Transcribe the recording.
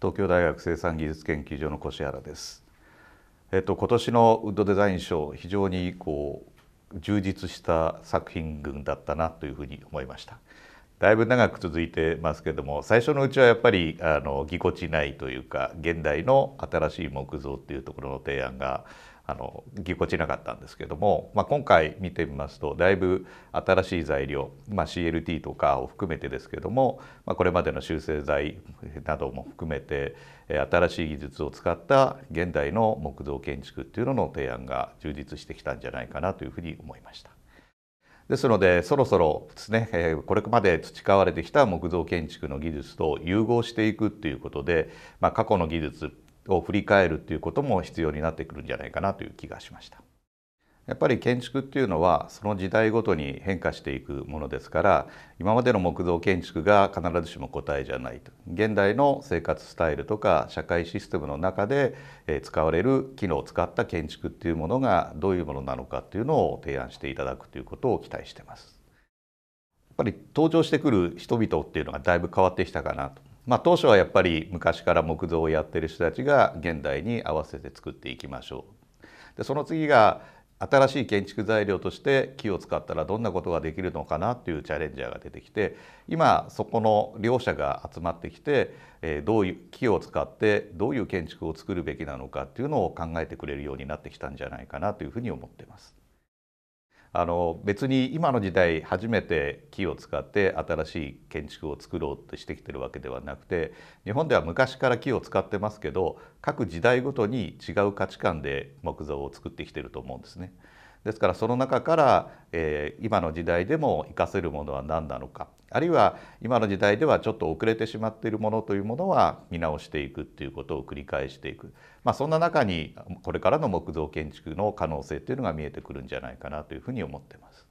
東京大学生産技術研究所の越原です。えっと今年のウッドデザイン賞非常にこう充実した作品群だったなというふうに思いました。だいぶ長く続いてますけども最初のうちはやっぱりあのぎこちないというか現代の新しい木造っていうところの提案があのぎこちなかったんですけども、まあ、今回見てみますとだいぶ新しい材料、まあ、CLT とかを含めてですけども、まあ、これまでの修正材なども含めて新しい技術を使った現代の木造建築っていうのの提案が充実してきたんじゃないかなというふうに思いました。ですのでそろそろですね、えこれまで培われてきた木造建築の技術と融合していくっていうことで、まあ、過去の技術を振り返るということも必要になってくるんじゃないかなという気がしました。やっぱり建築っていうのはその時代ごとに変化していくものですから今までの木造建築が必ずしも答えじゃないと現代の生活スタイルとか社会システムの中で使われる機能を使った建築っていうものがどういうものなのかっていうのを提案していただくということを期待してます。やっぱり登場してくる人々っていうのがだいぶ変わってきたかなとまあ、当初はやっぱり昔から木造をやってる人たちが現代に合わせて作っていきましょう。でその次が新しい建築材料として木を使ったらどんなことができるのかなっていうチャレンジャーが出てきて今そこの両者が集まってきて、えどういう木を使ってどういう建築を作るべきなのかっていうのを考えてくれるようになってきたんじゃないかなというふうに思ってます。あの別に今の時代初めて木を使って新しい建築を作ろうとしてきてるわけではなくて日本では昔から木を使ってますけど各時代ごとに違う価値観で木造を作ってきてると思うんですね。ですからその中から、えー、今の時代でも活かせるものは何なのかあるいは今の時代ではちょっと遅れてしまっているものというものは見直していくっていうことを繰り返していく、まあ、そんな中にこれからの木造建築の可能性っていうのが見えてくるんじゃないかなというふうに思ってます。